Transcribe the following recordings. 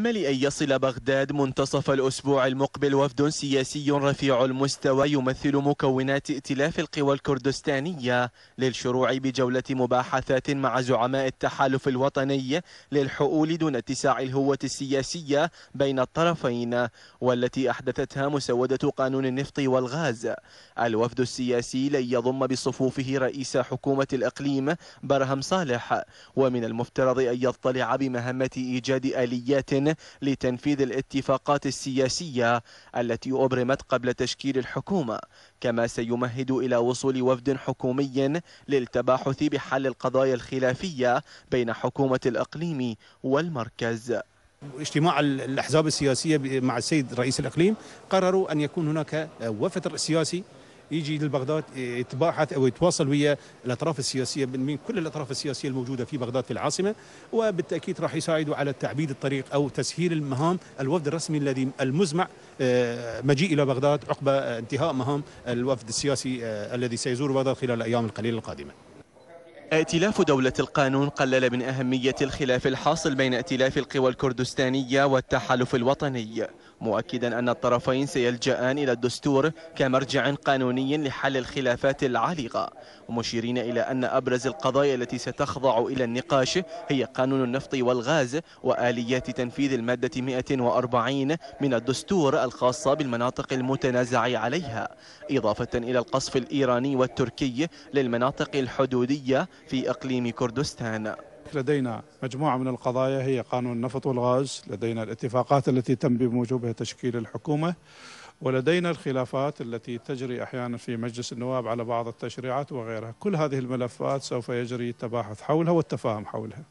أمل أن يصل بغداد منتصف الأسبوع المقبل وفد سياسي رفيع المستوى يمثل مكونات ائتلاف القوى الكردستانية للشروع بجولة مباحثات مع زعماء التحالف الوطني للحؤول دون اتساع الهوة السياسية بين الطرفين والتي أحدثتها مسودة قانون النفط والغاز الوفد السياسي لن يضم بصفوفه رئيس حكومة الإقليم برهم صالح ومن المفترض أن يطلع بمهمة إيجاد آليات لتنفيذ الاتفاقات السياسية التي أبرمت قبل تشكيل الحكومة كما سيمهد إلى وصول وفد حكومي للتباحث بحل القضايا الخلافية بين حكومة الأقليم والمركز اجتماع الاحزاب السياسيه مع السيد رئيس الاقليم قرروا ان يكون هناك وفد سياسي يجي لبغداد يتباحث او يتواصل ويا الاطراف السياسيه من كل الاطراف السياسيه الموجوده في بغداد في العاصمه وبالتاكيد راح يساعدوا على تعبيد الطريق او تسهيل المهام الوفد الرسمي الذي المزمع آه، مجيء الى بغداد عقب انتهاء مهام الوفد السياسي آه، الذي سيزور بغداد خلال الايام القليله القادمه ائتلاف دولة القانون قلل من أهمية الخلاف الحاصل بين ائتلاف القوى الكردستانية والتحالف الوطني مؤكدا أن الطرفين سيلجأان إلى الدستور كمرجع قانوني لحل الخلافات العالقة ومشيرين إلى أن أبرز القضايا التي ستخضع إلى النقاش هي قانون النفط والغاز وآليات تنفيذ المادة 140 من الدستور الخاصة بالمناطق المتنازع عليها إضافة إلى القصف الإيراني والتركي للمناطق الحدودية في أقليم كردستان لدينا مجموعة من القضايا هي قانون النفط والغاز لدينا الاتفاقات التي تم بموجبها تشكيل الحكومة ولدينا الخلافات التي تجري احيانا في مجلس النواب على بعض التشريعات وغيرها، كل هذه الملفات سوف يجري التباحث حولها والتفاهم حولها.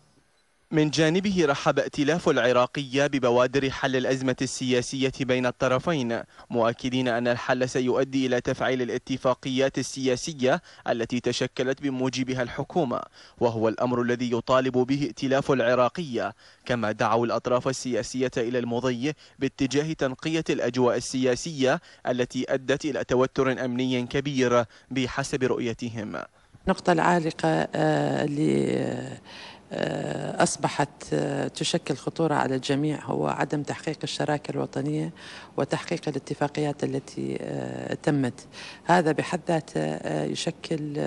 من جانبه رحب ائتلاف العراقية ببوادر حل الأزمة السياسية بين الطرفين مؤكدين أن الحل سيؤدي إلى تفعيل الاتفاقيات السياسية التي تشكلت بموجبها الحكومة وهو الأمر الذي يطالب به ائتلاف العراقية كما دعوا الأطراف السياسية إلى المضي باتجاه تنقية الأجواء السياسية التي أدت إلى توتر أمني كبير بحسب رؤيتهم النقطة العالقة اللي آه، آه، أصبحت آه، تشكل خطورة على الجميع هو عدم تحقيق الشراكة الوطنية وتحقيق الاتفاقيات التي آه، تمت هذا بحد ذاته يشكل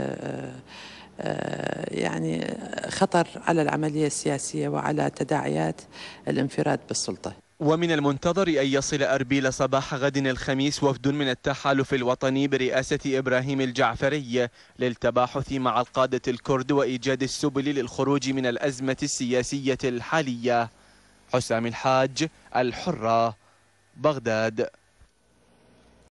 يعني خطر على العملية السياسية وعلى تداعيات الانفراد بالسلطة ومن المنتظر أن يصل أربيل صباح غد الخميس وفد من التحالف الوطني برئاسة إبراهيم الجعفري للتباحث مع القادة الكرد وإيجاد السبل للخروج من الأزمة السياسية الحالية حسام الحاج الحرة بغداد